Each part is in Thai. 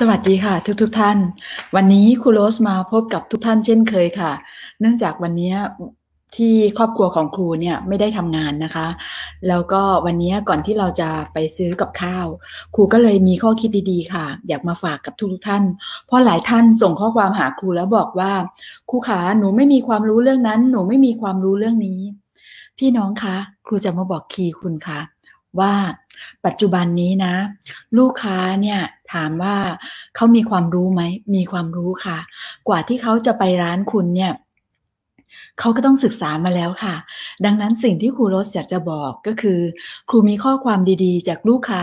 สวัสดีค่ะ ทุกๆทท่าน วันนี้ครูโรสมาพบกับทุกท่านเช่นเคยค่ะ เนื่องจากวันนี้ที่ครอบครัวของครูเนี่ยไม่ได้ทำงานนะคะ แล้วก็วันนี้ก่อนที่เราจะไปซื้อกับข้าว ครูก็เลยมีข้อคิดดีๆค่ะ อยากมาฝากกับทุกๆท่าน เพราะหลายท่านส่งข้อความหาครูแล้วบอกว่า ครูขาหนูไม่มีความรู้เรื่องนั้นหนูไม่มีความรู้เรื่องนี้ พี่น้องคะครูจะมาบอกคีย์คุณคะ่ะว่าปัจจุบันนี้นะ ลูกค้าเนี่ย ถามว่าเขามีความรู้ไหม มีความรู้ค่ะ กว่าที่เขาจะไปร้านคุณเนี่ยเขาก็ต้องศึกษามาแล้วค่ะ ดังนั้นสิ่งที่ครูรสอยากจะบอกก็คือครูมีข้อความดีๆ จากลูกค้า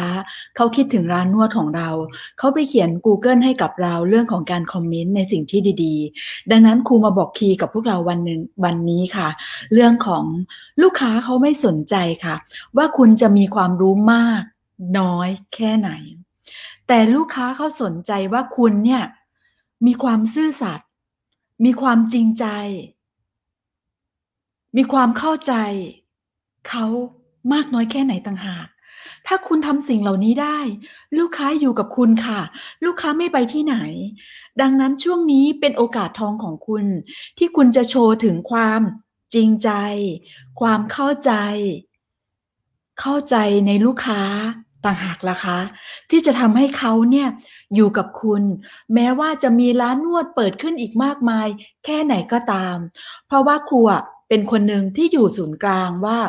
เขาคิดถึงร้านนวดของเรา เขาไปเขียน Google ให้กับเราเรื่องของการคอมเมนต์ในสิ่งที่ดีๆ ดังนั้นครูมาบอกคีย์กับพวกเราวันหนึ่งวันนี้ค่ะ เรื่องของลูกค้าเขาไม่สนใจค่ะ ว่าคุณจะมีความรู้มาก น้อยแค่ไหน แต่ลูกค้าเขาสนใจว่าคุณเนี่ยมีความซื่อสัตย์มีความจริงใจมีความเข้าใจเขามากน้อยแค่ไหนต่างหาก ถ้าคุณทำสิ่งเหล่านี้ได้ ลูกค้าอยู่กับคุณค่ะ ลูกค้าไม่ไปที่ไหน ดังนั้นช่วงนี้เป็นโอกาสทองของคุณ ที่คุณจะโชว์ถึงความจริงใจ ความเข้าใจ เข้าใจในลูกค้าต่างหากล่ะคะที่จะทำให้เขาเนี่ยอยู่กับคุณ แม้ว่าจะมีร้านนวดเปิดขึ้นอีกมากมาย แค่ไหนก็ตาม เพราะว่าครัวเป็นคนหนึ่งที่อยู่ศูนย์กลางว่า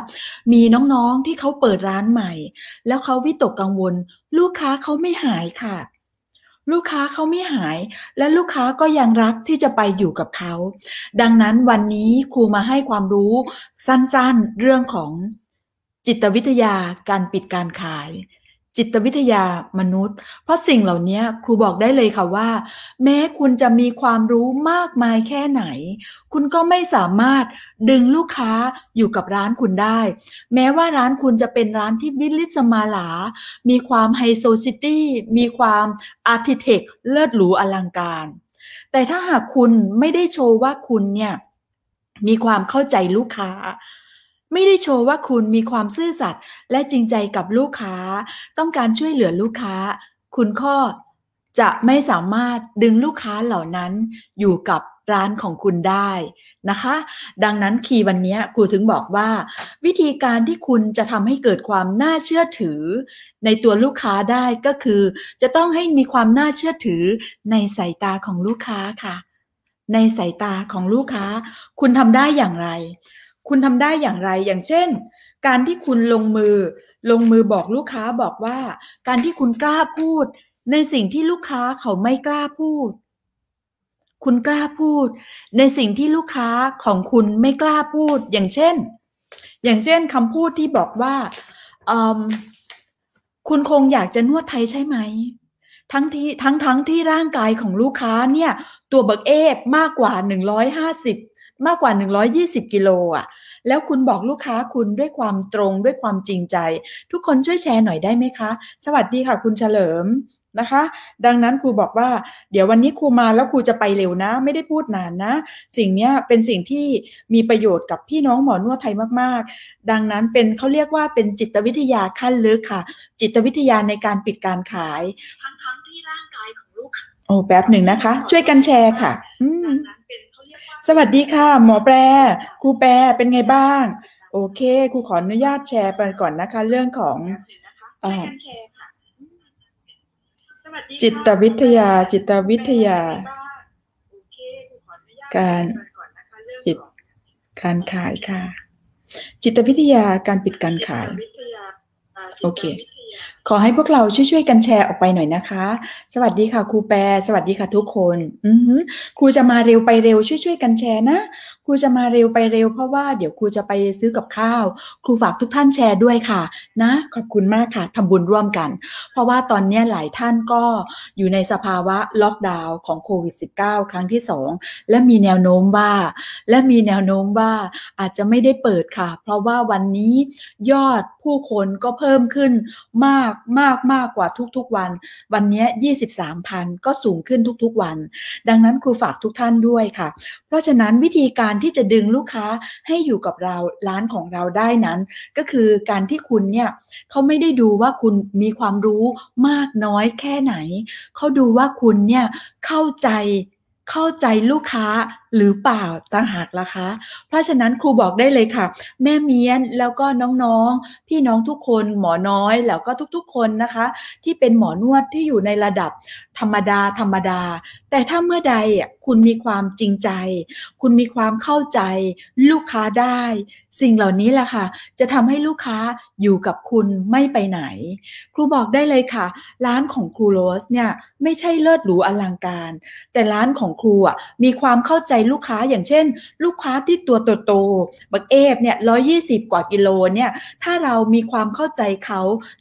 มีน้องๆ ที่เขาเปิดร้านใหม่ แล้วเขาวิตกกังวล ลูกค้าเขาไม่หายค่ะ ลูกค้าเขาไม่หาย และลูกค้าก็ยังรักที่จะไปอยู่กับเขา ดังนั้นวันนี้ครูมาให้ความรู้สั้นๆ เรื่องของจิตวิทยาการปิดการขายจิตวิทยามนุษย์ เพราะสิ่งเหล่านี้ครูบอกได้เลยค่ะว่า แม้คุณจะมีความรู้มากมายแค่ไหน คุณก็ไม่สามารถดึงลูกค้าอยู่กับร้านคุณได้ แม้ว่าร้านคุณจะเป็นร้านที่วิลิสมาลา มีความไฮโซซิตี้มีความอาร์ติเทคเลิศหรูอลังการ แต่ถ้าหากคุณไม่ได้โชว์ว่าคุณเนี่ยมีความเข้าใจลูกค้าไม่ได้โชว์ว่าคุณมีความซื่อสัตย์และจริงใจกับลูกค้า ต้องการช่วยเหลือลูกค้า คุณข้อจะไม่สามารถดึงลูกค้าเหล่านั้นอยู่กับร้านของคุณได้นะคะ ดังนั้นคีย์วันนี้ครูถึงบอกว่า วิธีการที่คุณจะทำให้เกิดความน่าเชื่อถือ ในตัวลูกค้าได้ก็คือ จะต้องให้มีความน่าเชื่อถือในสายตาของลูกค้าค่ะ ในสายตาของลูกค้า คุณทำได้อย่างไรคุณทำได้อย่างไรอย่างเช่น การที่คุณลงมือ ลงมือบอกลูกค้าบอกว่า การที่คุณกล้าพูด ในสิ่งที่ลูกค้าเขาไม่กล้าพูด คุณกล้าพูด ในสิ่งที่ลูกค้าของคุณไม่กล้าพูด อย่างเช่น อย่างเช่นคำพูดที่บอกว่า คุณคงอยากจะนวดไทยใช่ไหม ทั้งที่ทั้งทั้งที่ร่างกายของลูกค้าเนี่ยตัวเบิกเอฟมากกว่าหนึ่งร้อยห้าสิบมากกว่า 120 กิโลอ่ะ แล้วคุณบอกลูกค้าคุณด้วยความตรงด้วยความจริงใจ ทุกคนช่วยแชร์หน่อยได้ไหมคะ สวัสดีค่ะคุณเฉลิมนะคะ ดังนั้นครูบอกว่า เดี๋ยววันนี้ครูมาแล้วครูจะไปเร็วนะ ไม่ได้พูดนานนะ สิ่งนี้เป็นสิ่งที่มีประโยชน์กับพี่น้องหมอนวดไทยมากๆ ดังนั้นเป็นเขาเรียกว่าเป็นจิตวิทยาขั้นลึกค่ะ จิตวิทยาในการปิดการขาย ทั้งๆที่ร่างกายของลูกค้า โอ้ แป๊บหนึ่งนะคะ ช่วยกันแชร์ค่ะ อืมสวัสดีค่ะ หมอแปรครูแปรเป็นไงบ้าง โอเคครูขออนุญาตแชร์ไปก่อนนะคะ เรื่องของอจิตวิทยา จิตวิทยาการปิดการขายค่ะ จิตวิทยาการปิดการขาย โอเคขอให้พวกเราช่วยๆกันแชร์ออกไปหน่อยนะคะ สวัสดีค่ะครูแปรสวัสดีค่ะทุกคน อือครูจะมาเร็วไปเร็วช่วยๆกันแชร์นะครูจะมาเร็วไปเร็วเพราะว่าเดี๋ยวครูจะไปซื้อกับข้าว ครูฝากทุกท่านแชร์ด้วยค่ะ นะขอบคุณมากค่ะทำบุญร่วมกันเพราะว่าตอนนี้หลายท่านก็อยู่ในสภาวะล็อกดาวน์ของโควิด -19 ครั้งที่ 2 และมีแนวโน้มว่าและมีแนวโน้มว่าอาจจะไม่ได้เปิดค่ะ เพราะว่าวันนี้ยอดผู้คนก็เพิ่มขึ้นมากมากมากกว่าทุกๆวัน วันนี้23,000ก็สูงขึ้นทุกๆวัน ดังนั้นครูฝากทุกท่านด้วยค่ะ เพราะฉะนั้นวิธีการการที่จะดึงลูกค้าให้อยู่กับเราร้านของเราได้นั้น ก็คือการที่คุณเนี่ยเขาไม่ได้ดูว่าคุณมีความรู้มากน้อยแค่ไหน เขาดูว่าคุณเนี่ยเข้าใจเข้าใจลูกค้าหรือเปล่าต่างหากล่ะคะ เพราะฉะนั้นครูบอกได้เลยค่ะ แม่เมียน แล้วก็น้องๆ พี่น้องทุกคนหมอน้อย แล้วก็ทุก ๆคนนะคะ ที่เป็นหมอนวดที่อยู่ในระดับธรรมดา ธรรมดา แต่ถ้าเมื่อใดคุณมีความจริงใจ คุณมีความเข้าใจลูกค้าได้สิ่งเหล่านี้แหละค่ะ จะทำให้ลูกค้าอยู่กับคุณไม่ไปไหน ครูบอกได้เลยค่ะ ร้านของครูโรสเนี่ยไม่ใช่เลิศหรูอลังการ แต่ร้านของครูอ่ะมีความเข้าใจลูกค้าอย่างเช่นลูกค้าที่ตัวโตๆบักเอฟเนี่ยร้อยี่สิบกว่ากิโลเนี่ยถ้าเรามีความเข้าใจเขา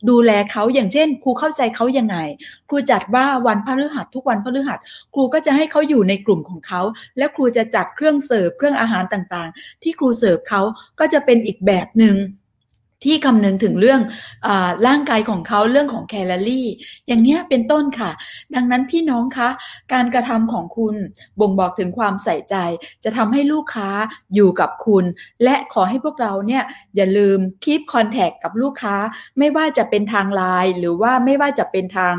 ดูแลเขาอย่างเช่นครูเข้าใจเขายังไง ครูจัดว่าวันพฤหัสทุกวันพฤหัส ครูก็จะให้เขาอยู่ในกลุ่มของเขา และครูจะจัดเครื่องเสิร์ฟเครื่องอาหารต่างๆ ที่ครูเสิร์ฟเขาก็จะเป็นอีกแบบหนึง่งที่คำนึงถึงเรื่องอร่างกายของเขาเรื่องของแคลอรี่อย่างนี้เป็นต้นค่ะ ดังนั้นพี่น้องคะ การกระทำของคุณบ่งบอกถึงความใส่ใจ จะทำให้ลูกค้าอยู่กับคุณ และขอให้พวกเราเนี่ยอย่าลืมคีบคอนแทคกับลูกค้า ไม่ว่าจะเป็นทางไลน์หรือว่าไม่ว่าจะเป็นทาง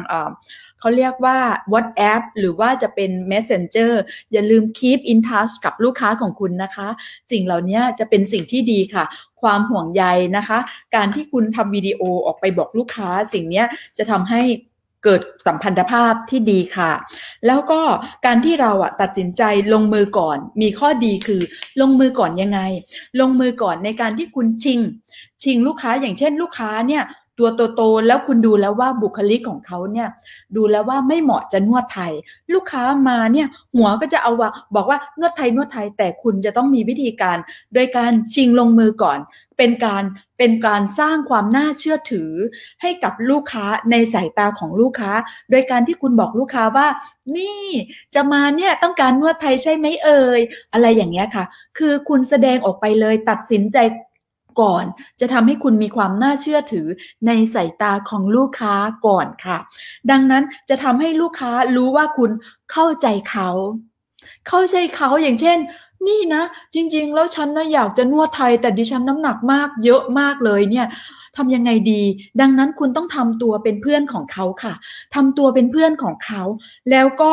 เขาเรียกว่า WhatsApp หรือว่าจะเป็น Messenger อย่าลืม keep in touch กับลูกค้าของคุณนะคะ สิ่งเหล่านี้จะเป็นสิ่งที่ดีค่ะ ความห่วงใยนะคะ การที่คุณทำวิดีโอออกไปบอกลูกค้าสิ่งนี้จะทำให้เกิดสัมพันธภาพที่ดีค่ะ แล้วก็การที่เราอะตัดสินใจลงมือก่อน มีข้อดีคือ ลงมือก่อนยังไง ลงมือก่อนในการที่คุณชิง ชิงลูกค้าอย่างเช่น ลูกค้าเนี่ยตัวโตๆ แล้วคุณดูแล้วว่าบุคลิกของเขาเนี่ยดูแล้วว่าไม่เหมาะจะนวดไทย ลูกค้ามาเนี่ยหัวก็จะเอาว่าบอกว่านวดไทยนวดไทยแต่คุณจะต้องมีวิธีการ โดยการชิงลงมือก่อน เป็นการเป็นการสร้างความน่าเชื่อถือ ให้กับลูกค้าในสายตาของลูกค้า โดยการที่คุณบอกลูกค้าว่า นี่ จะมาเนี่ยต้องการนวดไทยใช่ไหมเอ่ยอะไรอย่างเงี้ยค่ะ คือคุณแสดงออกไปเลยตัดสินใจก่อนจะทำให้คุณมีความน่าเชื่อถือในสายตาของลูกค้าก่อนค่ะ ดังนั้นจะทำให้ลูกค้ารู้ว่าคุณเข้าใจเขาเข้าใจเขาอย่างเช่นนี่นะจริงๆแล้วฉันนะอยากจะนวดไทย แต่ดิฉันน้ำหนักมาก เยอะมากเลยเนี่ยทำยังไงดี ดังนั้นคุณต้องทำตัวเป็นเพื่อนของเขาค่ะทำตัวเป็นเพื่อนของเขา แล้วก็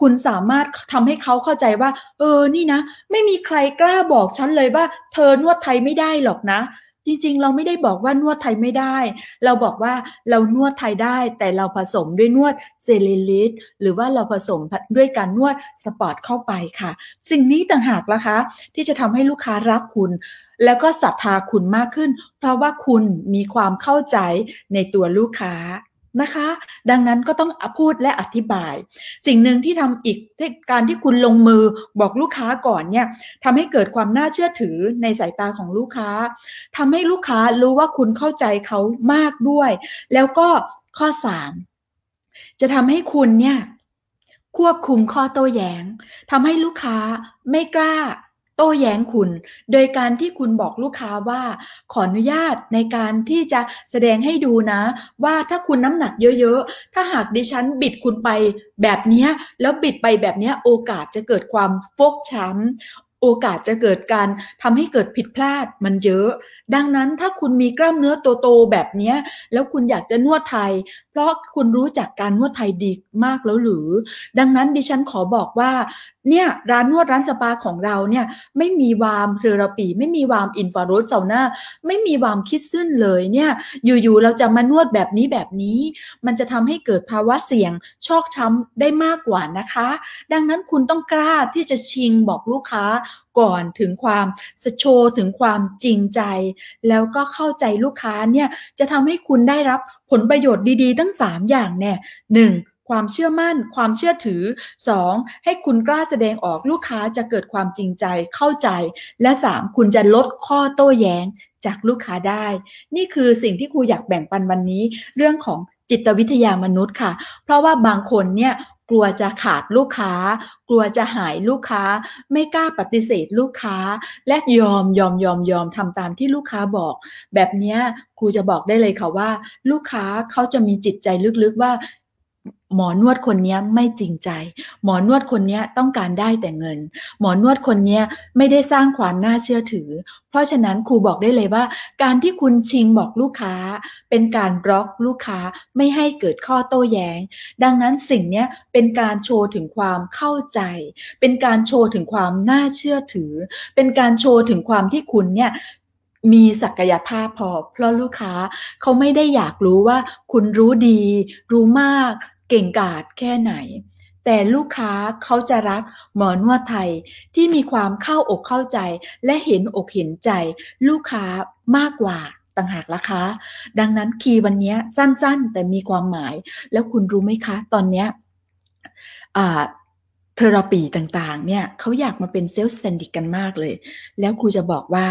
คุณสามารถทำให้เขาเข้าใจว่า เออนี่นะไม่มีใครกล้าบอกฉันเลยว่า เธอนวดไทยไม่ได้หรอกนะจริงๆ เราไม่ได้บอกว่านวดไทยไม่ได้ เราบอกว่าเรานวดไทยได้ แต่เราผสมด้วยนวดเซเลลิตหรือว่าเราผสมด้วยการนวดสปอร์ตเข้าไปค่ะ สิ่งนี้ต่างหากนะคะ ที่จะทำให้ลูกค้ารักคุณ แล้วก็ศรัทธาคุณมากขึ้น เพราะว่าคุณมีความเข้าใจในตัวลูกค้านะคะ ดังนั้นก็ต้องพูดและอธิบาย สิ่งหนึ่งที่ทำอีกการที่คุณลงมือบอกลูกค้าก่อนเนี่ยทำให้เกิดความน่าเชื่อถือในสายตาของลูกค้า ทำให้ลูกค้ารู้ว่าคุณเข้าใจเขามากด้วย แล้วก็ข้อ 3 จะทำให้คุณเนี่ยควบคุมข้อโต้แยง้งทำให้ลูกค้าไม่กล้าโต้แย้งคุณโดยการที่คุณบอกลูกค้าว่าขออนุญาตในการที่จะแสดงให้ดูนะ ว่าถ้าคุณน้ำหนักเยอะๆถ้าหากดิฉันบิดคุณไปแบบนี้แล้วบิดไปแบบนี้โอกาสจะเกิดความฟกช้ำโอกาสจะเกิดการทำให้เกิดผิดพลาดมันเยอะ ดังนั้นถ้าคุณมีกล้ามเนื้อโตๆแบบนี้แล้วคุณอยากจะนวดไทยพราะคุณรู้จักการนวดไทยดีมากแล้วหรือ ดังนั้นดิฉันขอบอกว่า เนี่ย ร้านนวดร้านสปาของเราเนี่ย ไม่มีวามเทอราปีไม่มีวามอินฟราโรดเซาน่าไม่มีวามคิดซึ่นเลยเนี่ย อยู่ๆเราจะมานวดแบบนี้แบบนี้ มันจะทำให้เกิดภาวะเสี่ยงชอกช้าได้มากกว่านะคะ ดังนั้นคุณต้องกล้าที่จะชิงบอกลูกค้าก่อนถึงความสโชว์ ถึงความจริงใจ แล้วก็เข้าใจลูกค้าเนี่ยจะทำให้คุณได้รับผลประโยชน์ดีๆตั้งง3อย่างเนี่ยหนึ่งความเชื่อมั่นความเชื่อถือ 2. ให้คุณกล้าแสดงออกลูกค้าจะเกิดความจริงใจเข้าใจ และ 3. คุณจะลดข้อโต้แย้งจากลูกค้าได้ นี่คือสิ่งที่ครูอยากแบ่งปันวันนี้เรื่องของจิตวิทยามนุษย์ค่ะ เพราะว่าบางคนเนี่ยกลัวจะขาดลูกค้า กลัวจะหายลูกค้า ไม่กล้าปฏิเสธลูกค้าและยอมยอมยอมยอมทำตามที่ลูกค้าบอก แบบนี้ครูจะบอกได้เลยค่ะว่าลูกค้าเขาจะมีจิตใจลึกๆ ว่าหมอนวดคนนี้ไม่จริงใจ หมอนวดคนนี้ต้องการได้แต่เงิน หมอนวดคนนี้ไม่ได้สร้างความน่าเชื่อถือ เพราะฉะนั้นครูบอกได้เลยว่า การที่คุณชิงบอกลูกค้าเป็นการบล็อกลูกค้าไม่ให้เกิดข้อโต้แยง้ง ดังนั้นสิ่งนี้เป็นการโชว์ถึงความเข้าใจ เป็นการโชว์ถึงความน่าเชื่อถือ เป็นการโชว์ถึงความที่คุณเนี่ยมีศักยภาพพอ เพราะลูกค้าเขาไม่ได้อยากรู้ว่าคุณรู้ดี รู้มาก เก่งกาจแค่ไหน แต่ลูกค้าเขาจะรักหมอนวดไทยที่มีความเข้าอกเข้าใจและเห็นอกเห็นใจ ลูกค้ามากกว่าต่างหากล่ะคะดังนั้นคีย์วันนี้สั้นๆ แต่มีความหมาย แล้วคุณรู้ไหมคะ ตอนเนี้ยเทอราปีต่างๆ เนี่ยเขาอยากมาเป็นเซลล์สแตนดิกกันมากเลย แล้วครูจะบอกว่า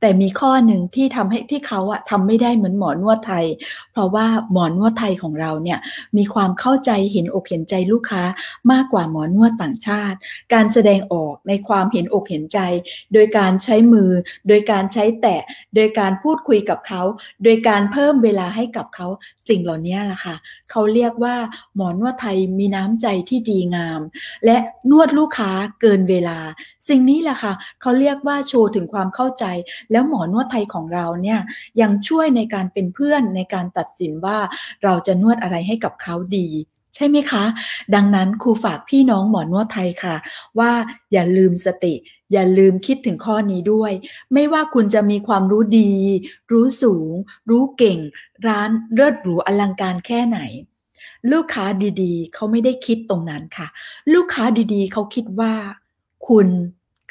แต่มีข้อหนึ่งที่ทำให้ที่เขาอะทำไม่ได้เหมือนหมอนวดไทย เพราะว่าหมอนวดไทยของเราเนี่ยมีความเข้าใจเห็นอกเห็นใจลูกค้ามากกว่าหมอนวดต่างชาติ การแสดงออกในความเห็นอกเห็นใจ โดยการใช้มือโดยการใช้แตะโดยการพูดคุยกับเขา โดยการเพิ่มเวลาให้กับเขาสิ่งเหล่านี้ล่ะค่ะเขาเรียกว่า หมอนวดไทยมีน้ำใจที่ดีงาม และนวดลูกค้าเกินเวลา สิ่งนี้ล่ะค่ะเขาเรียกว่าโชว์ถึงความเข้าใจแล้วหมอนวดไทยของเราเนี่ยยังช่วยในการเป็นเพื่อนในการตัดสินว่าเราจะนวดอะไรให้กับเขาดี ใช่ไหมคะ ดังนั้นครูฝากพี่น้องหมอนวดไทยค่ะ ว่าอย่าลืมสติ อย่าลืมคิดถึงข้อนี้ด้วย ไม่ว่าคุณจะมีความรู้ดี รู้สูง รู้เก่ง ร้านเลิศหรูอลังการแค่ไหน ลูกค้าดีๆ เขาไม่ได้คิดตรงนั้นค่ะ ลูกค้าดีๆเขาคิดว่า คุณ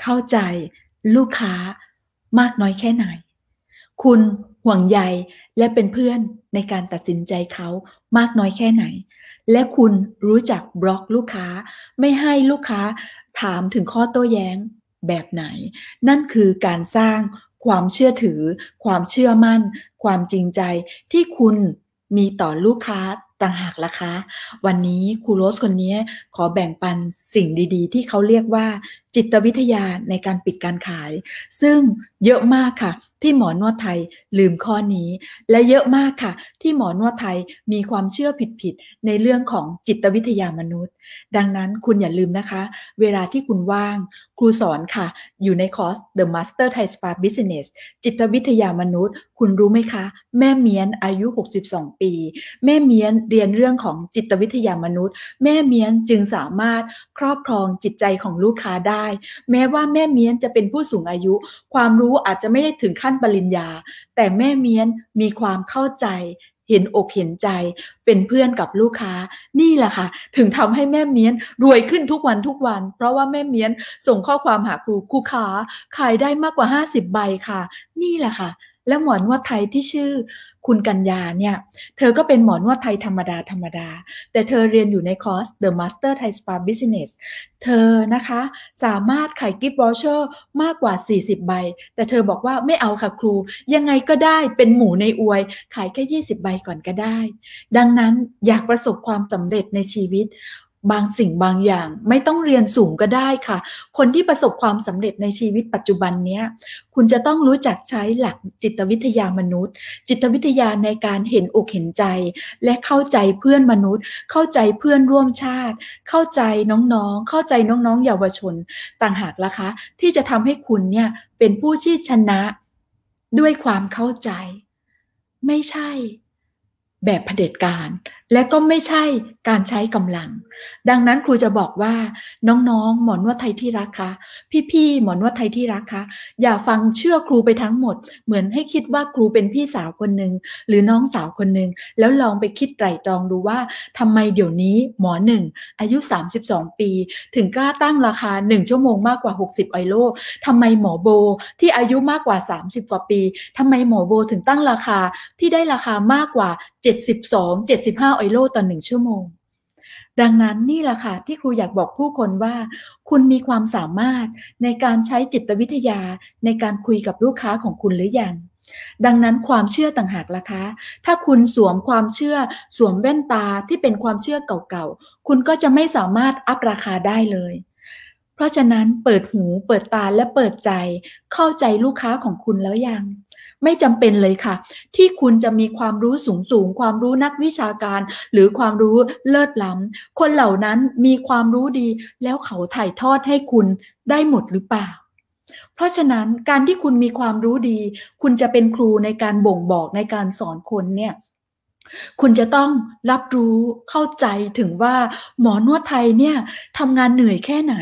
เข้าใจลูกค้ามากน้อยแค่ไหน คุณห่วงใยและเป็นเพื่อนในการตัดสินใจเขามากน้อยแค่ไหน และคุณรู้จักบล็อกลูกค้าไม่ให้ลูกค้าถามถึงข้อโต้แย้งแบบไหน นั่นคือการสร้างความเชื่อถือ ความเชื่อมั่น ความจริงใจที่คุณมีต่อลูกค้าต่างหากล่ะคะ วันนี้ครูโรสคนนี้ขอแบ่งปันสิ่งดี ๆ ที่เขาเรียกว่าจิตวิทยาในการปิดการขาย ซึ่งเยอะมากค่ะ ที่หมอนวดไทยลืมข้อนี้ และเยอะมากค่ะ ที่หมอนวดไทยมีความเชื่อผิดๆ ในเรื่องของจิตวิทยามนุษย์ ดังนั้นคุณอย่าลืมนะคะ เวลาที่คุณว่าง ครูสอนค่ะ อยู่ในคอร์ส The Master Thai Spa Business จิตวิทยามนุษย์ คุณรู้ไหมคะ แม่เมียนอายุ 62 ปี แม่เมียนเรียนเรื่องของจิตวิทยามนุษย์ แม่เมียนจึงสามารถครอบครองจิตใจของลูกค้าได้แม้ว่าแม่เมียนจะเป็นผู้สูงอายุ ความรู้อาจจะไม่ได้ถึงขั้นปริญญา แต่แม่เมียนมีความเข้าใจ เห็นอกเห็นใจ เป็นเพื่อนกับลูกค้า นี่แหละค่ะถึงทำให้แม่เมียนรวยขึ้นทุกวันทุกวัน เพราะว่าแม่เมียนส่งข้อความหาครูครูขาขายได้มากกว่า 50ใบค่ะ นี่แหละค่ะแล้วหมอนวดไทยที่ชื่อ คุณกัญญาเนี่ย เธอก็เป็นหมอนวดไทยธรรมดาธรรมดา แต่เธอเรียนอยู่ในคอร์ส The Master Thai Spa Business เธอนะคะสามารถขายกิฟต์วอเชอร์มากกว่า 40 ใบ แต่เธอบอกว่าไม่เอาค่ะครูยังไงก็ได้เป็นหมูในอวย ขายแค่ 20 ใบก่อนก็ได้ ดังนั้นอยากประสบความสำเร็จในชีวิตบางสิ่งบางอย่างไม่ต้องเรียนสูงก็ได้ค่ะ คนที่ประสบความสำเร็จในชีวิตปัจจุบันเนี้ย คุณจะต้องรู้จักใช้หลักจิตวิทยามนุษย์ จิตวิทยาในการเห็นอกเห็นใจ และเข้าใจเพื่อนมนุษย์ เข้าใจเพื่อนร่วมชาติ เข้าใจน้องๆ เข้าใจน้องๆ เยาวชน ต่างหากล่ะคะ ที่จะทำให้คุณเนี่ยเป็นผู้ชี่ชนะ ด้วยความเข้าใจ ไม่ใช่ แบบเผด็จการและก็ไม่ใช่การใช้กำลัง ดังนั้นครูจะบอกว่า น้องๆ หมอนวดไทยที่รักคะ พี่ๆหมอนวดไทยที่รักคะ อย่าฟังเชื่อครูไปทั้งหมด เหมือนให้คิดว่าครูเป็นพี่สาวคนหนึ่งหรือน้องสาวคนหนึ่งแล้วลองไปคิดไตร่ตรองดูว่าทำไมเดี๋ยวนี้หมอหนึ่งอายุ 32 ปี ถึงกล้าตั้งราคา1 ชั่วโมงมากกว่า 60ไอโลทำไมหมอโบ ที่อายุมากกว่า 30 กว่าปีทำไมหมอโบถึงตั้งราคาที่ได้ราคามากกว่า 72 75ไอโลต่อหนึ่งชั่วโมง ดังนั้นนี่แหละค่ะที่ครูอยากบอกผู้คนว่า คุณมีความสามารถในการใช้จิตวิทยาในการคุยกับลูกค้าของคุณหรือยังดังนั้นความเชื่อต่างหากล่ะคะ ถ้าคุณสวมความเชื่อ สวมแว่นตาที่เป็นความเชื่อเก่าๆคุณก็จะไม่สามารถอัพราคาได้เลย เพราะฉะนั้นเปิดหูเปิดตาและเปิดใจ เข้าใจลูกค้าของคุณแล้วยังไม่จำเป็นเลยค่ะ ที่คุณจะมีความรู้สูงสูงความรู้นักวิชาการ หรือความรู้เลิศล้ำคนเหล่านั้นมีความรู้ดีแล้วเขาถ่ายทอดให้คุณได้หมดหรือเปล่า เพราะฉะนั้นการที่คุณมีความรู้ดี คุณจะเป็นครูในการบ่งบอกในการสอนคนเนี่ยคุณจะต้องรับรู้เข้าใจถึงว่าหมอนวดไทยเนี่ยทำงานเหนื่อยแค่ไหน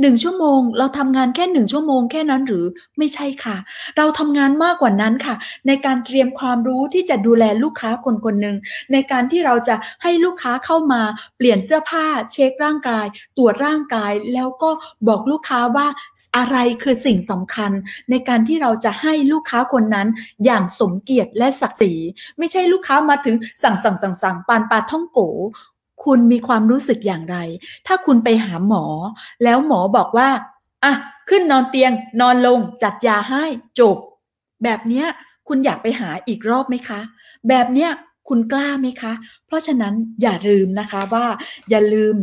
หนึ่งชั่วโมงเราทำงานแค่หนึ่งชั่วโมงแค่นั้นหรือไม่ใช่ค่ะ เราทำงานมากกว่านั้นค่ะ ในการเตรียมความรู้ที่จะดูแลลูกค้าคนคนหนึ่งในการที่เราจะให้ลูกค้าเข้ามา เปลี่ยนเสื้อผ้า เช็คร่างกาย ตรวจร่างกายแล้วก็บอกลูกค้าว่าอะไรคือสิ่งสำคัญ ในการที่เราจะให้ลูกค้าคนนั้น อย่างสมเกียรติและศักดิ์ศรีไม่ใช่ลูกค้ามาถึงสั่งสั่งสั่งสั่งปานปาท่อง โกคุณมีความรู้สึกอย่างไร ถ้าคุณไปหาหมอ แล้วหมอบอกว่า อ่ะ ขึ้นนอนเตียงนอนลงจัดยาให้ จบ แบบเนี้ย คุณอยากไปหาอีกรอบไหมคะ แบบเนี้ยคุณกล้าไหมคะ เพราะฉะนั้นอย่าลืมนะคะว่า อย่าลืม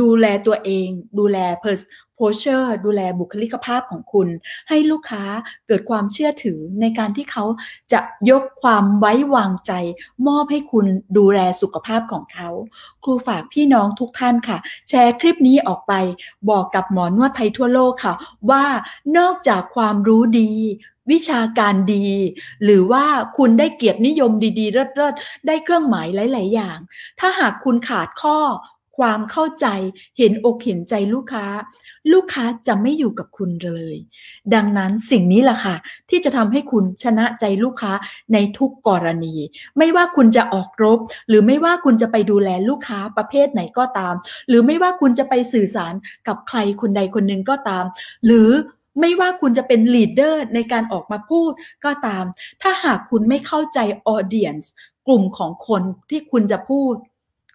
ดูแลตัวเองดูแลเพอร์สโพเชอร์ดูแลบุคลิกภาพของคุณ ให้ลูกค้าเกิดความเชื่อถือในการที่เขาจะยกความไว้วางใจ มอบให้คุณดูแลสุขภาพของเขา ครูฝากพี่น้องทุกท่านค่ะ แชร์คลิปนี้ออกไป บอกกับหมอนวดไทยทั่วโลกค่ะ ว่านอกจากความรู้ดีวิชาการดีหรือว่าคุณได้เกียรตินิยมดีๆเลิศๆได้เครื่องหมายหลาย ๆ อย่าง ถ้าหากคุณขาดข้อความเข้าใจเห็นอกเห็นใจลูกค้า ลูกค้าจะไม่อยู่กับคุณเลย ดังนั้นสิ่งนี้แหละค่ะที่จะทำให้คุณชนะใจลูกค้าในทุกกรณี ไม่ว่าคุณจะออกรบ หรือไม่ว่าคุณจะไปดูแลลูกค้าประเภทไหนก็ตาม หรือไม่ว่าคุณจะไปสื่อสารกับใคร คนใดคนหนึ่งก็ตาม หรือไม่ว่าคุณจะเป็นลีดเดอร์ในการออกมาพูดก็ตาม ถ้าหากคุณไม่เข้าใจออเดียนส์กลุ่มของคนที่คุณจะพูด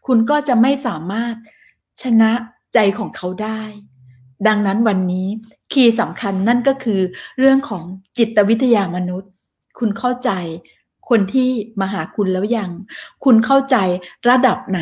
คุณก็จะไม่สามารถชนะใจของเขาได้ ดังนั้นวันนี้คีย์สำคัญนั่นก็คือ เรื่องของจิตวิทยามนุษย์ คุณเข้าใจคนที่มาหาคุณแล้วยัง คุณเข้าใจระดับไหน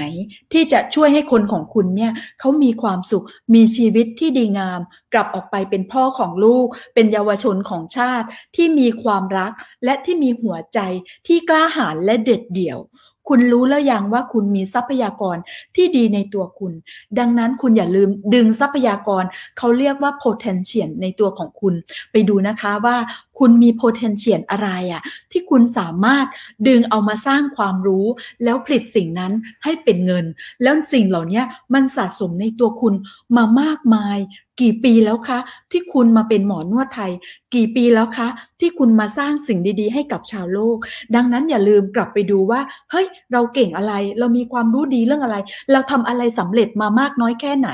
ที่จะช่วยให้คนของคุณเนี่ยเขามีความสุข มีชีวิตที่ดีงาม กลับออกไปเป็นพ่อของลูก เป็นเยาวชนของชาติที่มีความรักและที่มีหัวใจที่กล้าหาญและเด็ดเดี่ยวคุณรู้แล้วยังว่าคุณมีทรัพยากรที่ดีในตัวคุณ ดังนั้นคุณอย่าลืมดึงทรัพยากรเขาเรียกว่า potential ในตัวของคุณไปดูนะคะว่าคุณมี potential อะไรอะที่คุณสามารถดึงเอามาสร้างความรู้ แล้วผลิตสิ่งนั้นให้เป็นเงิน แล้วสิ่งเหล่านี้มันสะสมในตัวคุณมามากมายกี่ปีแล้วคะ ที่คุณมาเป็นหมอนวดไทย กี่ปีแล้วคะ ที่คุณมาสร้างสิ่งดีๆให้กับชาวโลก ดังนั้นอย่าลืมกลับไปดูว่าเฮ้ยเราเก่งอะไร เรามีความรู้ดีเรื่องอะไร เราทำอะไรสำเร็จมามากน้อยแค่ไหน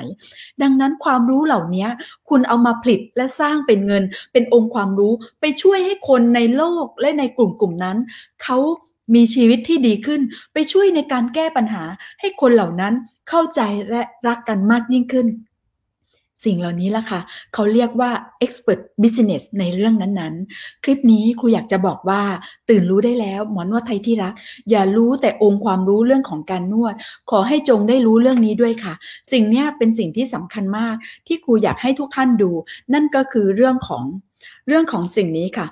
ดังนั้นความรู้เหล่านี้คุณเอามาผลิตและสร้างเป็นเงิน เป็นองค์ความรู้ ไปช่วยให้คนในโลกและในกลุ่มกลุ่มนั้นเขามีชีวิตที่ดีขึ้น ไปช่วยในการแก้ปัญหา ให้คนเหล่านั้นเข้าใจและรักกันมากยิ่งขึ้นสิ่งเหล่านี้ล่ะค่ะ เขาเรียกว่า expert business ในเรื่องนั้นๆ คลิปนี้ครูอยากจะบอกว่าตื่นรู้ได้แล้ว หมอนวดไทยที่รัก อย่ารู้แต่องค์ความรู้เรื่องของการนวด ขอให้จงได้รู้เรื่องนี้ด้วยค่ะ สิ่งนี้เป็นสิ่งที่สำคัญมากที่ครูอยากให้ทุกท่านดู นั่นก็คือเรื่องของเรื่องของสิ่งนี้ค่ะ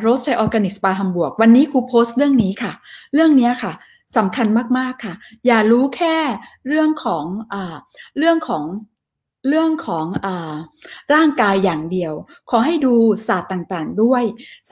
โรสไทออร์แกนิกสปาฮัมบวกวันนี้ครูโพสต์เรื่องนี้ค่ะ เรื่องนี้ค่ะสำคัญมากๆค่ะ อย่ารู้แค่เรื่องของอเรื่องของเรื่องของอร่างกายอย่างเดียว ขอให้ดูศาสตร์ต่างๆด้วย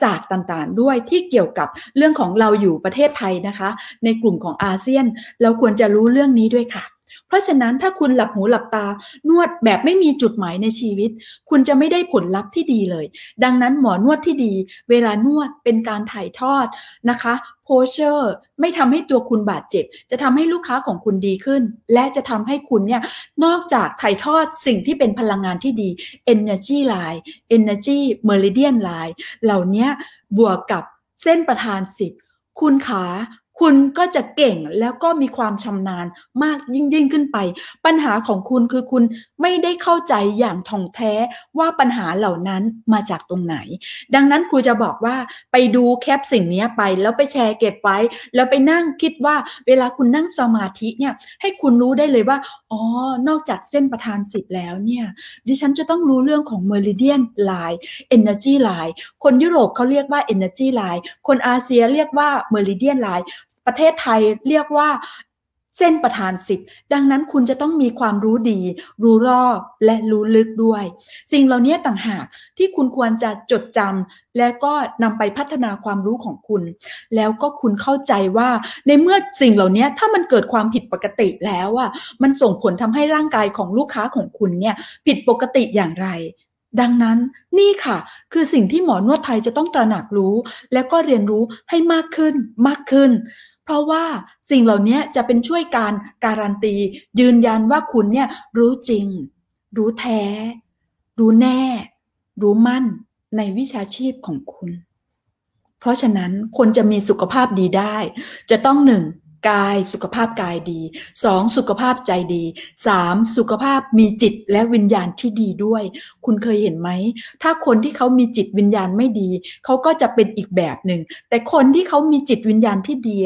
ศาสตร์ต่างๆด้วยที่เกี่ยวกับเรื่องของเราอยู่ประเทศไทยนะคะ ในกลุ่มของอาเซียน เราควรจะรู้เรื่องนี้ด้วยค่ะเพราะฉะนั้นถ้าคุณหลับหูหลับตานวดแบบไม่มีจุดหมายในชีวิต คุณจะไม่ได้ผลลัพธ์ที่ดีเลย ดังนั้นหมอนวดที่ดี เวลานวดเป็นการถ่ายทอดนะคะ โพเชอร์ ไม่ทำให้ตัวคุณบาดเจ็บ จะทำให้ลูกค้าของคุณดีขึ้น และจะทำให้คุณเนี่ยนอกจากถ่ายทอดสิ่งที่เป็นพลังงานที่ดี Energy Line Energy Meridian Line เหล่านี้บวกกับเส้นประธาน10คุณขาคุณก็จะเก่งแล้วก็มีความชำนาญมากยิ่งยิ่งขึ้นไป ปัญหาของคุณคือคุณไม่ได้เข้าใจอย่างท่องแท้ว่าปัญหาเหล่านั้นมาจากตรงไหน ดังนั้นครูจะบอกว่าไปดูแคปสิ่งนี้ไปแล้วไปแชร์เก็บไว้ แล้วไปนั่งคิดว่าเวลาคุณนั่งสมาธิเนี่ยให้คุณรู้ได้เลยว่า อ๋อ นอกจากเส้นประธานสิบแล้วเนี่ยดิฉันจะต้องรู้เรื่องของเมริเดียนไลน์เอเนอร์จีไลน์คนยุโรปเขาเรียกว่าเอเนอร์จีไลน์คนอาเซียเรียกว่าเมริเดียนไลน์ประเทศไทยเรียกว่าเส้นประธานสิบ ดังนั้นคุณจะต้องมีความรู้ดี รู้รอบและรู้ลึกด้วย สิ่งเหล่านี้ต่างหากที่คุณควรจะจดจำและก็นำไปพัฒนาความรู้ของคุณ แล้วก็คุณเข้าใจว่าในเมื่อสิ่งเหล่านี้ถ้ามันเกิดความผิดปกติแล้วอ่ะมันส่งผลทำให้ร่างกายของลูกค้าของคุณเนี่ยผิดปกติอย่างไรดังนั้นนี่ค่ะ คือสิ่งที่หมอนวดไทยจะต้องตระหนักรู้ และก็เรียนรู้ให้มากขึ้นมากขึ้น เพราะว่าสิ่งเหล่านี้จะเป็นช่วยการการันตี ยืนยันว่าคุณเนี่ยรู้จริง รู้แท้ รู้แน่ รู้มั่นในวิชาชีพของคุณ เพราะฉะนั้นคนจะมีสุขภาพดีได้ จะต้องหนึ่งกายสุขภาพกายดี 2. สุขภาพใจดี 3. สุขภาพมีจิตและวิญญาณที่ดีด้วย คุณเคยเห็นไหม ถ้าคนที่เขามีจิตวิญญาณไม่ดี เขาก็จะเป็นอีกแบบหนึ่ง แต่คนที่เขามีจิตวิญญาณที่ดี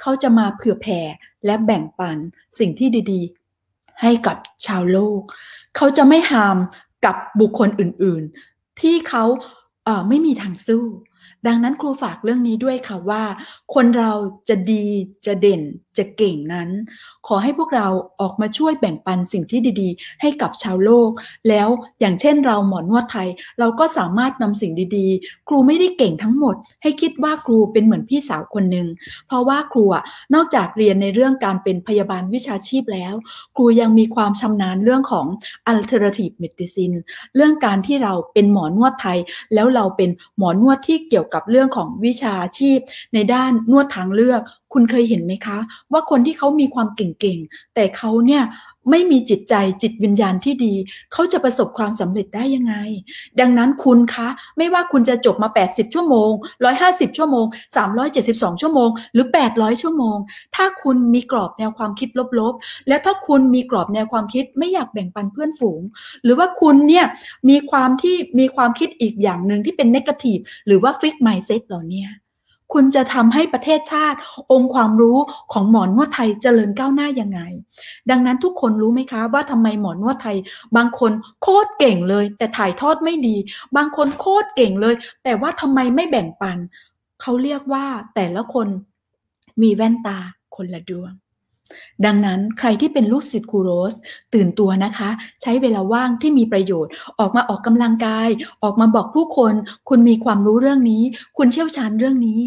เขาจะมาเผื่อแผ่และแบ่งปันสิ่งที่ดีๆ ให้กับชาวโลก เขาจะไม่หามกับบุคคลอื่นๆ ที่เขาไม่มีทางสู้ดังนั้นครูฝากเรื่องนี้ด้วยค่ะว่าคนเราจะดีจะเด่นจะเก่งนั้น ขอให้พวกเราออกมาช่วยแบ่งปันสิ่งที่ดี ๆ ให้กับชาวโลก แล้วอย่างเช่นเราหมอนวดไทยเราก็สามารถนำสิ่งดีๆ ครูไม่ได้เก่งทั้งหมด ให้คิดว่าครูเป็นเหมือนพี่สาวคนหนึ่งเพราะว่าครูนอกจากเรียนในเรื่องการเป็นพยาบาลวิชาชีพแล้ว ครูยังมีความชำนาญเรื่องของ alternative medicine เรื่องการที่เราเป็นหมอนวดไทย แล้วเราเป็นหมอนวดที่เกี่ยวกับเรื่องของวิชาชีพในด้านนวดทางเลือก คุณเคยเห็นไหมคะ ว่าคนที่เขามีความเก่งๆ แต่เขาเนี่ยไม่มีจิตใจจิตวิญญาณที่ดี เขาจะประสบความสำเร็จได้ยังไง ดังนั้นคุณคะไม่ว่าคุณจะจบมา 80 ชั่วโมง 150 ชั่วโมง 372 ชั่วโมงหรือ 800 ชั่วโมง ถ้าคุณมีกรอบแนวความคิดลบๆ และถ้าคุณมีกรอบแนวความคิดไม่อยากแบ่งปันเพื่อนฝูง หรือว่าคุณเนี่ยมีความที่มีความคิดอีกอย่างหนึ่งที่เป็นนกาทีฟหรือว่าฟิกไมซ์เซ็ตเหล่านี้คุณจะทำให้ประเทศชาติองค์ความรู้ของหมอนวดไทยเจริญก้าวหน้ายังไง ดังนั้นทุกคนรู้ไหมคะว่าทำไมหมอนวดไทย บางคนโคตรเก่งเลย แต่ถ่ายทอดไม่ดี บางคนโคตรเก่งเลย แต่ว่าทำไมไม่แบ่งปันเขาเรียกว่าแต่ละคนมีแว่นตาคนละดวงดังนั้นใครที่เป็นลูกศิษย์ครูโรส ตื่นตัวนะคะ ใช้เวลาว่างที่มีประโยชน์ ออกมาออกกำลังกาย ออกมาบอกผู้คน คุณมีความรู้เรื่องนี้ คุณเชี่ยวชาญเรื่องนี้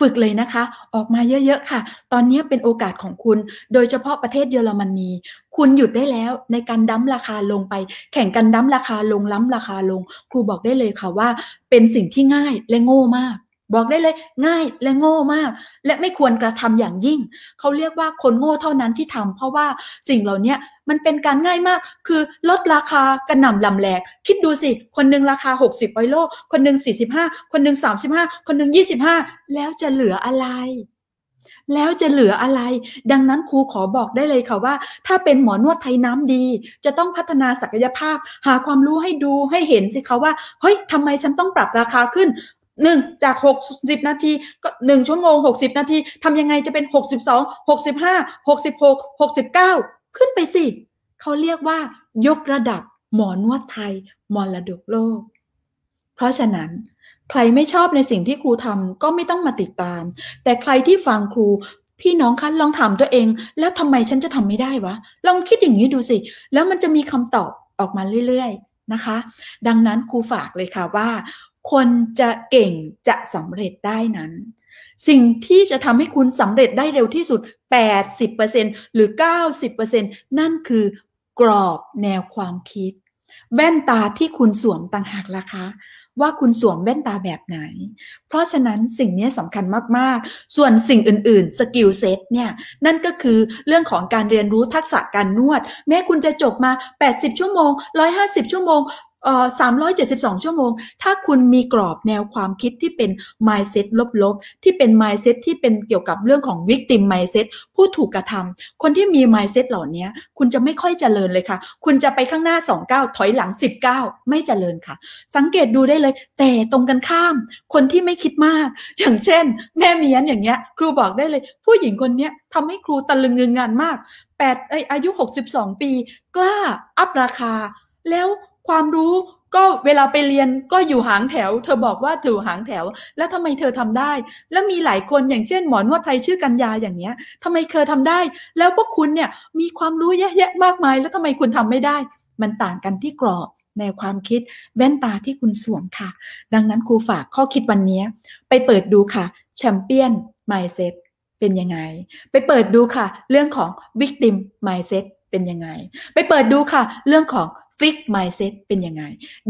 ฝึกเลยนะคะ ออกมาเยอะๆค่ะ ตอนนี้เป็นโอกาสของคุณโดยเฉพาะประเทศเยอรมนีคุณหยุดได้แล้วในการดั้มราคาลงไป แข่งกันดั้มราคาลงล้ำราคาลง ครูบอกได้เลยค่ะว่าเป็นสิ่งที่ง่ายและโง่มากบอกได้เลยง่ายและโง่มาก และไม่ควรกระทำอย่างยิ่งเขาเรียกว่าคนโง่เท่านั้นที่ทำ เพราะว่าสิ่งเหล่านี้มันเป็นการง่ายมาก คือลดราคากระหน่ำลำแหลก คิดดูสิคนหนึ่งราคา 60ไปโล คนหนึ่ง45 คนหนึ่ง35 คนหนึ่ง25 แล้วจะเหลืออะไร แล้วจะเหลืออะไร ดังนั้นครูขอบอกได้เลยค่ะว่า ถ้าเป็นหมอนวดไทยน้ำดี จะต้องพัฒนาศักยภาพ หาความรู้ให้ดูให้เห็นสิคะว่าเฮ้ยทำไมฉันต้องปรับราคาขึ้นหนึ่งจากหกสิบนาทีก็หนึ่งชั่วโมงหกสิบนาทีทำยังไงจะเป็นหกสิบสองหกสิบห้าหกสิบหกหกสิบเก้าขึ้นไปสิเขาเรียกว่า ยกระดับหมอนวดไทยมรดกโลก เพราะฉะนั้นใครไม่ชอบในสิ่งที่ครูทำก็ไม่ต้องมาติดตาม แต่ใครที่ฟังครูพี่น้องคะลองถามตัวเอง แล้วทำไมฉันจะทำไม่ได้วะ ลองคิดอย่างนี้ดูสิ แล้วมันจะมีคำตอบออกมาเรื่อยๆนะคะ ดังนั้นครูฝากเลยค่ะว่าคนจะเก่งจะสำเร็จได้นั้น สิ่งที่จะทำให้คุณสำเร็จได้เร็วที่สุด 80%หรือ 90%นั่นคือกรอบแนวความคิด แว่นตาที่คุณสวมต่างหากล่ะคะ ว่าคุณสวมแว่นตาแบบไหน เพราะฉะนั้นสิ่งนี้สำคัญมากๆ ส่วนสิ่งอื่นๆสกิลเซ็ตเนี่ยนั่นก็คือเรื่องของการเรียนรู้ทักษะการนวด แม้คุณจะจบมา 80 ชั่วโมง 150 ชั่วโมงเอ่อ372 ชั่วโมง ถ้าคุณมีกรอบแนวความคิดที่เป็น mindset ลบๆ ที่เป็น mindset ที่เป็นเกี่ยวกับเรื่องของ victim mindset ผู้ถูกกระทำคนที่มี mindset เหล่านี้คุณจะไม่ค่อยเจริญเลยค่ะ คุณจะไปข้างหน้า 29 ถอยหลัง 19 ไม่เจริญค่ะ สังเกตดูได้เลย แต่ตรงกันข้าม คนที่ไม่คิดมาก อย่างเช่น แม่เมียนอย่างเงี้ย ครูบอกได้เลย ผู้หญิงคนเนี้ยทำให้ครูตะลึงงิงงานมาก8ปออายุ 62 ปี กล้าอัพราคาแล้วความรู้ก็เวลาไปเรียนก็อยู่หางแถว เธอบอกว่าถือหางแถว แล้วทำไมเธอทำได้ แล้วมีหลายคนอย่างเช่นหมอนวดไทยชื่อกัญญาอย่างเนี้ยทำไมเธอทำได้ แล้วพวกคุณเนี่ยมีความรู้เยอะแยะมากมาย แล้วทำไมคุณทำไม่ได้ มันต่างกันที่กรอบแนวความคิดแว่นตาที่คุณสวมค่ะ ดังนั้นครูฝากข้อคิดวันนี้ไปเปิดดูค่ะแชมเปี้ยนไมเซ็ตเป็นยังไงไปเปิดดูค่ะ เรื่องของวิกติมไมเซ็ตเป็นยังไงไปเปิดดูค่ะเรื่องของฟิกไมเซ็ตเป็นยังไง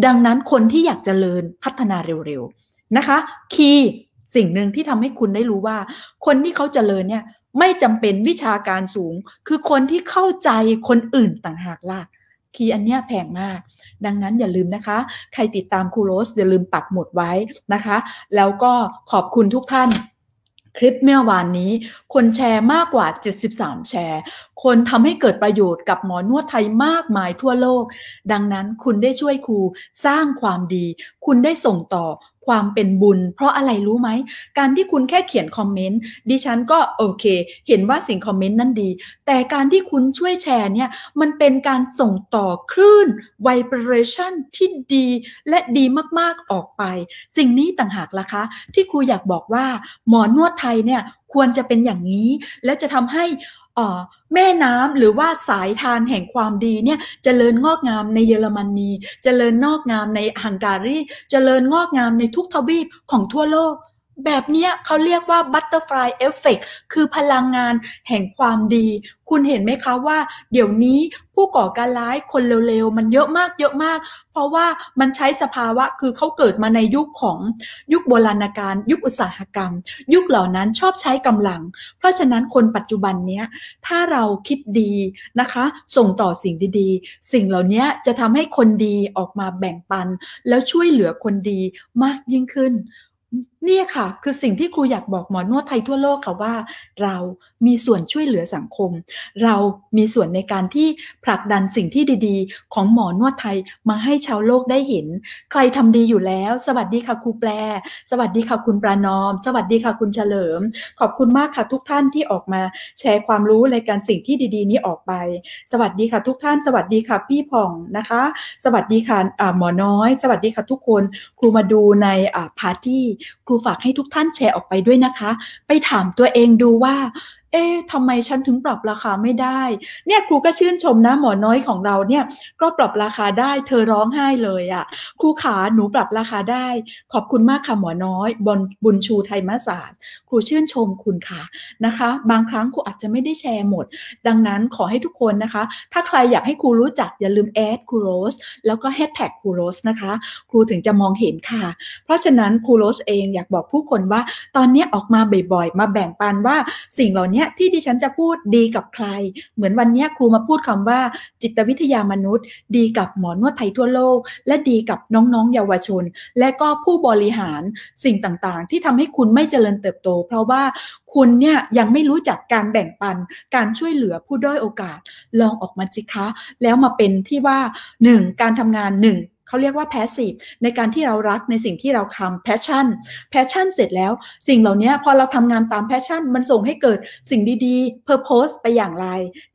ดังนั้นคนที่อยากจเจริญพัฒนาเร็วๆนะคะ คีย์สิ่งหนึ่งที่ทำให้คุณได้รู้ว่า คนที่เขาจเจริญเนี่ยไม่จำเป็นวิชาการสูงคือคนที่เข้าใจคนอื่นต่างหากล่ะคีย์อันเนี้ยแพงมาก ดังนั้นอย่าลืมนะคะ ใครติดตามครูโรส อย่าลืมปักหมุดไว้นะคะ แล้วก็ขอบคุณทุกท่านคลิปเมื่อวานนี้ คนแชร์มากกว่า 73 แชร์ คนทำให้เกิดประโยชน์กับหมอนวดไทยมากมายทั่วโลก ดังนั้นคุณได้ช่วยครูสร้างความดี คุณได้ส่งต่อความเป็นบุญ เพราะอะไรรู้ไหม การที่คุณแค่เขียนคอมเมนต์ ดิฉันก็โอเค เห็นว่าสิ่งคอมเมนต์นั้นดี แต่การที่คุณช่วยแชร์เนี่ย มันเป็นการส่งต่อคลื่นไวเบรชั่นที่ดีและดีมากๆออกไป สิ่งนี้ต่างหากล่ะคะ ที่ครูอยากบอกว่า หมอนวดไทยเนี่ยควรจะเป็นอย่างนี้ และจะทำให้แม่น้ำหรือว่าสายทานแห่งความดีเนี่ยจเจริญงอกงามในเยอรมนีจเจริญงอกงามในฮังการีจเจริญงอกงามในทุกทวีปของทั่วโลกแบบนี้เขาเรียกว่าบัตเตอร์ฟลายเอฟเฟกคือพลังงานแห่งความดี คุณเห็นไหมคะว่าเดี๋ยวนี้ผู้ก่อการร้ายคนเร็วๆ มันเยอะมากเยอะมาก เพราะว่ามันใช้สภาวะคือเขาเกิดมาในยุคของยุคโบราณกาลยุคอุตสาหกรรม ยุคเหล่านั้นชอบใช้กำลัง เพราะฉะนั้นคนปัจจุบันเนี้ยถ้าเราคิดดีนะคะส่งต่อสิ่งดีๆ สิ่งเหล่านี้จะทำให้คนดีออกมาแบ่งปัน แล้วช่วยเหลือคนดีมากยิ่งขึ้นนี่ค่ะคือสิ่งที่ครูอยากบอกหมอนวดไทยทั่วโลกค่ะว่าเรามีส่วนช่วยเหลือสังคม เรามีส่วนในการที่ผลักดันสิ่งที่ดีๆ ของหมอนวดไทยมาให้ชาวโลกได้เห็น ใครทำดีอยู่แล้ว สวัสดีค่ะครูแปลสวัสดีค่ะคุณประนอมสวัสดีค่ะคุณเฉลิม ขอบคุณมากค่ะทุกท่านที่ออกมา แชร์ความรู้ในการสิ่งที่ดีๆ นี้ออกไป สวัสดีค่ะทุกท่านสวัสดีค่ะพี่ผ่องนะคะ สวัสดีค่ะหมอน้อย สวัสดีค่ะทุกคนครูมาดูในพาร์ตี้ครูฝากให้ทุกท่านแชร์ออกไปด้วยนะคะ ไปถามตัวเองดูว่าเอ๊ะทำไมฉันถึงปรับราคาไม่ได้ เนี่ยครูก็ชื่นชมนะ หมอน้อยของเราเนี่ย ก็ปรับราคาได้ เธอร้องไห้เลยอะ่ะครูขา หนูปรับราคาได้ ขอบคุณมากค่ะหมอน้อยบนบุญชูไทยมาศาสตร์ครูชื่นชมคุณ ค่ะนะคะ บางครั้งครูอาจจะไม่ได้แชร์หมด ดังนั้นขอให้ทุกคนนะคะ ถ้าใครอยากให้ครูรู้จักอย่าลืมแอดครูโรส แล้วก็แฮชแท็กครูโรสนะคะ ครูถึงจะมองเห็นค่ะ เพราะฉะนั้นครูโรสเองอยากบอกผู้คนว่า ตอนนี้ออกมาบ่อยๆ มาแบ่งปันว่าสิ่งเหล่านี้ี้ที่ดิฉันจะพูดดีกับใคร เหมือนวันนี้ครูมาพูดคำว่าจิตวิทยามนุษย์ดีกับหมอนวดไทยทั่วโลก และดีกับน้องๆ เยาวชน และก็ผู้บริหารสิ่งต่างๆ ที่ทำให้คุณไม่เจริญเติบโต เพราะว่าคุณเนี่ยยังไม่รู้จักการแบ่งปัน การช่วยเหลือผู้ด้อยโอกาสลองออกมาสิคะ แล้วมาเป็นที่ว่า 1. การทำงาน 1เขาเรียกว่าแพสซีฟในการที่เรารักในสิ่งที่เราทำแพชชั่นแพชชั่นเสร็จแล้ว สิ่งเหล่านี้พอเราทำงานตามแพชชั่น มันส่งให้เกิดสิ่งดีๆเพอร์โพสไปอย่างไร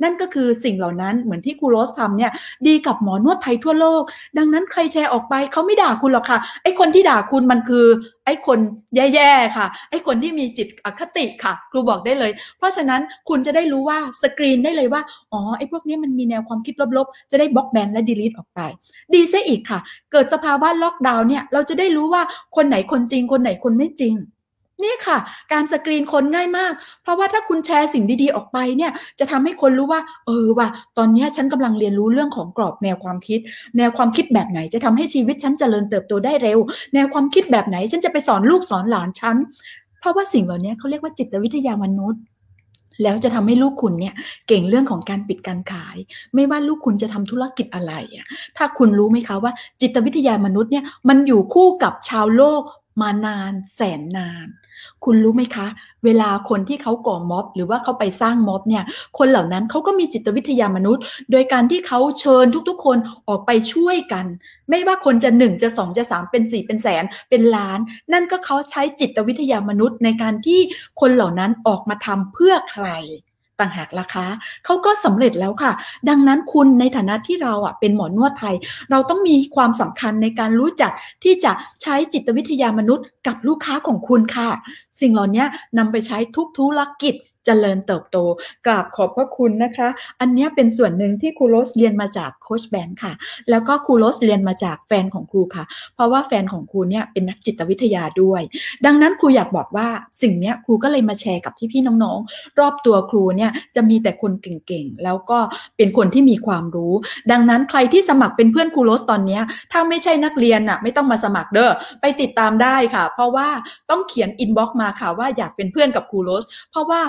นั่นก็คือสิ่งเหล่านั้นเหมือนที่ครูโรสทำเนี่ย ดีกับหมอนวดไทยทั่วโลก ดังนั้นใครแชร์ออกไปเขาไม่ด่าคุณหรอกค่ะ ไอคนที่ด่าคุณมันคือไอ้คนแย่ๆค่ะ ไอ้คนที่มีจิตอคติค่ะ ครูบอกได้เลย เพราะฉะนั้นคุณจะได้รู้ว่าสกรีนได้เลยว่า อ๋อไอ้พวกนี้มันมีแนวความคิดลบๆ จะได้บล็อกแบนและดีลีทออกไป ดีซะอีกค่ะ เกิดสภาวะล็อกดาวน์เนี่ย เราจะได้รู้ว่าคนไหนคนจริง คนไหนคนไม่จริงนี่ค่ะการสกรีนคนง่ายมากเพราะว่าถ้าคุณแชร์สิ่งดีๆออกไปเนี่ยจะทำให้คนรู้ว่าเออว่ะตอนนี้ฉันกำลังเรียนรู้เรื่องของกรอบแนวความคิด แนวความคิดแบบไหนจะทำให้ชีวิตฉันจเจริญเติบโตได้เร็ว แนวความคิดแบบไหนฉันจะไปสอนลูกสอนหลานฉันเพราะว่าสิ่งเหล่านี้เขาเรียกว่าจิตวิทยามนุษย์แล้วจะทำให้ลูกคุณเนี่ยเก่งเรื่องของการปิดการขาย ไม่ว่าลูกคุณจะทำธุรกิจอะไร ถ้าคุณรู้ไหมคะว่าจิตวิทยามนุษย์เนี่ยมันอยู่คู่กับชาวโลก มานาน แสนนานคุณรู้ไหมคะ เวลาคนที่เขาก่อม็อบหรือว่าเขาไปสร้างม็อบเนี่ย คนเหล่านั้นเขาก็มีจิตวิทยามนุษย์โดยการที่เขาเชิญทุกๆ คนออกไปช่วยกัน ไม่ว่าคนจะหนึ่งจะสองจะสามเป็นสี่เป็นแสนเป็นล้าน นั่นก็เขาใช้จิตวิทยามนุษย์ในการที่คนเหล่านั้นออกมาทำเพื่อใครต่างหากล่ะคาเขาก็สำเร็จแล้วค่ะ ดังนั้นคุณในฐานะที่เราอ่ะเป็นหมอนวดไทย เราต้องมีความสำคัญในการรู้จักที่จะใช้จิตวิทยามนุษย์กับลูกค้าของคุณค่ะ สิ่งเหล่านี้นำไปใช้ทุกธุรกิจจริญเติบโตกราบขอบพระคุณนะคะ อันนี้เป็นส่วนหนึ่งที่ครูโรสเรียนมาจากโคชแบงค์ค่ะ แล้วก็ครูโรสเรียนมาจากแฟนของครูค่ะ เพราะว่าแฟนของครูเนี่ยเป็นนักจิตวิทยาด้วยดังนั้นครูอยากบอกว่าสิ่งนี้ครูก็เลยมาแชร์กับพี่ๆน้องๆรอบตัวครูเนี่ยจะมีแต่คนเก่งๆ แล้วก็เป็นคนที่มีความรู้ ดังนั้นใครที่สมัครเป็นเพื่อนครูโรสตอนนี้ถ้าไม่ใช่นักเรียนน่ะ ไม่ต้องมาสมัครเด้อไปติดตามได้ค่ะ เพราะว่าต้องเขียนอินบ็อกซ์มาค่ะว่าอยากเป็นเพื่อนกับครูโรสเพราะว่า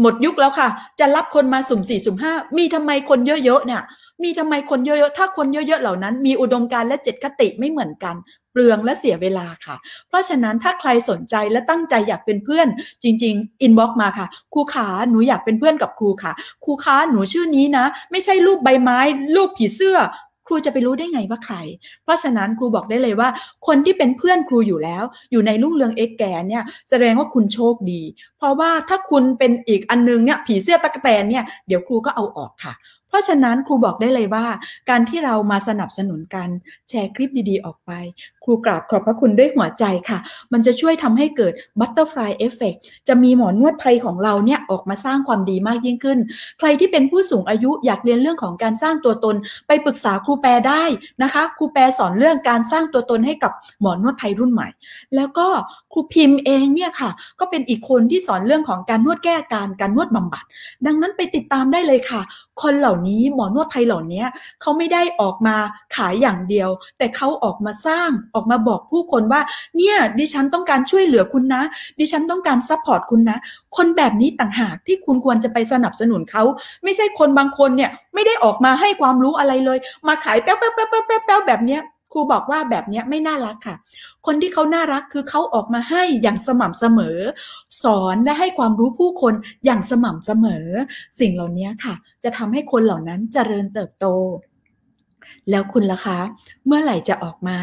หมดยุคแล้วค่ะจะรับคนมาสุ่มสี่สุ่มห้ามีทำไมคนเยอะๆเนี่ยมีทำไมคนเยอะๆ ถ้าคนเยอะๆเหล่านั้น มีอุดมการณ์และเจตคติไม่เหมือนกัน เปลืองและเสียเวลาค่ะ เพราะฉะนั้นถ้าใครสนใจและตั้งใจอยากเป็นเพื่อน จริง ๆ อินบ็อกมาค่ะครูขา หนูอยากเป็นเพื่อนกับครูค่ะครูขาหนูชื่อนี้นะ ไม่ใช่รูปใบไม้ รูปผีเสื้อครูจะไปรู้ได้ไงว่าใคร เพราะฉะนั้นครูบอกได้เลยว่าคนที่เป็นเพื่อนครูอยู่แล้ว อยู่ในรุ่งเรืองเอกแกนเนี่ย แสดงว่าคุณโชคดี เพราะว่าถ้าคุณเป็นอีกอันนึงเนี่ยผีเสื้อตะกแตนเนี่ย เดี๋ยวครูก็เอาออกค่ะเพราะฉะนั้นครูบอกได้เลยว่า การที่เรามาสนับสนุนกัน แชร์คลิปดีๆออกไป ครูกราบขอบพระคุณด้วยหัวใจค่ะ มันจะช่วยทำให้เกิดบัตเตอร์ฟลายเอฟเฟกจะมีหมอนนวดไทยของเราเนี่ย ออกมาสร้างความดีมากยิ่งขึ้น ใครที่เป็นผู้สูงอายุอยากเรียนเรื่องของการสร้างตัวตนไปปรึกษาครูแปรได้นะคะ ครูแปรสอนเรื่องการสร้างตัวตนให้กับหมอนนวดไทยรุ่นใหม่ แล้วก็ครูพิมพ์เองเนี่ยค่ะก็เป็นอีกคนที่สอนเรื่องของการนวดแก้การการนวดบำบัด ดังนั้นไปติดตามได้เลยค่ะ คนเหล่านี้หมอนวดไทยเหล่านี้เขาไม่ได้ออกมาขายอย่างเดียวแต่เขาออกมาสร้างออกมาบอกผู้คนว่า เนี่ย ดิฉันต้องการช่วยเหลือคุณนะดิฉันต้องการซัพพอร์ตคุณนะ คนแบบนี้ต่างหากที่คุณควรจะไปสนับสนุนเขาไม่ใช่คนบางคนเนี่ยไม่ได้ออกมาให้ความรู้อะไรเลยมาขายแป๊วแป๊วแป๊วแป๊วแป๊วแบบเนี้ยครูบอกว่าแบบนี้ไม่น่ารักค่ะ คนที่เขาน่ารักคือเขาออกมาให้อย่างสม่ำเสมอ สอนและให้ความรู้ผู้คนอย่างสม่ำเสมอ สิ่งเหล่านี้ค่ะ จะทำให้คนเหล่านั้นเจริญเติบโตแล้วคุณล่ะคะ เมื่อไหร่จะออกมา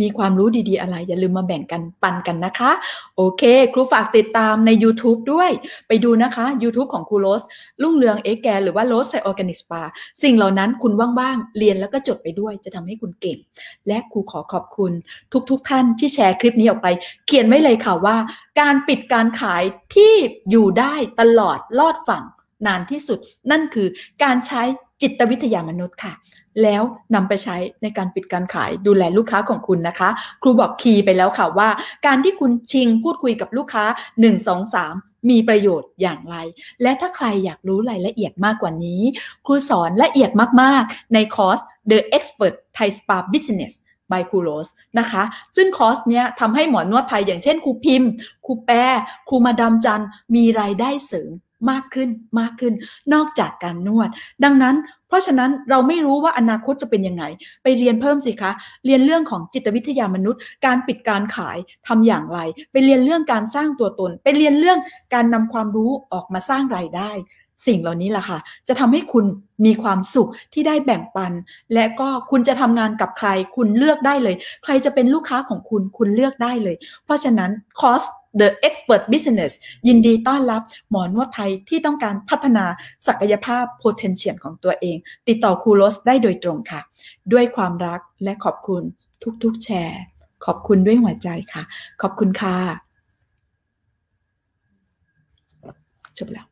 มีความรู้ดีๆอะไร อย่าลืมมาแบ่งกันปันกันนะคะ โอเค ครูฝากติดตามใน YouTube ด้วย ไปดูนะคะ YouTube ของครูโรส ลุ่งเรืองเอแกหรือว่าโรสไซออร์แกนิกสปา สิ่งเหล่านั้นคุณว่างๆ เรียนแล้วก็จดไปด้วย จะทำให้คุณเก่ง และครูขอขอบคุณทุกๆทท่านที่แชร์คลิปนี้ออกไป เขียนไว้เลยค่ะว่า การปิดการขายที่อยู่ได้ตลอดลอดฝั่ง นานที่สุด นั่นคือการใช้จิตวิทยามนุษย์ค่ะแล้วนำไปใช้ในการปิดการขายดูแลลูกค้าของคุณนะคะครูบอกคีย์ไปแล้วค่ะว่า การที่คุณชิงพูดคุยกับลูกค้า 1 2 3 มีประโยชน์อย่างไร และถ้าใครอยากรู้รายละเอียดมากกว่านี้ ครูสอนละเอียดมากๆในคอร์ส The Expert Thai Spa Business by ครูโรสนะคะ ซึ่งคอร์สเนี้ยทำให้หมอนวดไทยอย่างเช่นครูพิมพ์ครูแปรครูมาดามจันมีรายได้เสริมมากขึ้นมากขึ้นนอกจากการนวดดังนั้น เพราะฉะนั้นเราไม่รู้ว่าอนาคตจะเป็นยังไง ไปเรียนเพิ่มสิคะ เรียนเรื่องของจิตวิทยามนุษย์ การปิดการขายทำอย่างไร ไปเรียนเรื่องการสร้างตัวตนไปเรียนเรื่องการนำความรู้ออกมาสร้างไรายได้ สิ่งเหล่านี้ล่ะค่ะจะทำให้คุณมีความสุขที่ได้แบ่งปัน และก็คุณจะทำงานกับใคร คุณเลือกได้เลย ใครจะเป็นลูกค้าของคุณคุณเลือกได้เลย เพราะฉะนั้นคอส The Expert Business ยินดีต้อนรับหมอนวดไทยที่ต้องการพัฒนาศักยภาพ potential ของตัวเอง ติดต่อครูโรสได้โดยตรงค่ะ ด้วยความรักและขอบคุณทุกๆแชร์ ขอบคุณด้วยหัวใจค่ะ ขอบคุณค่ะจบแล้ว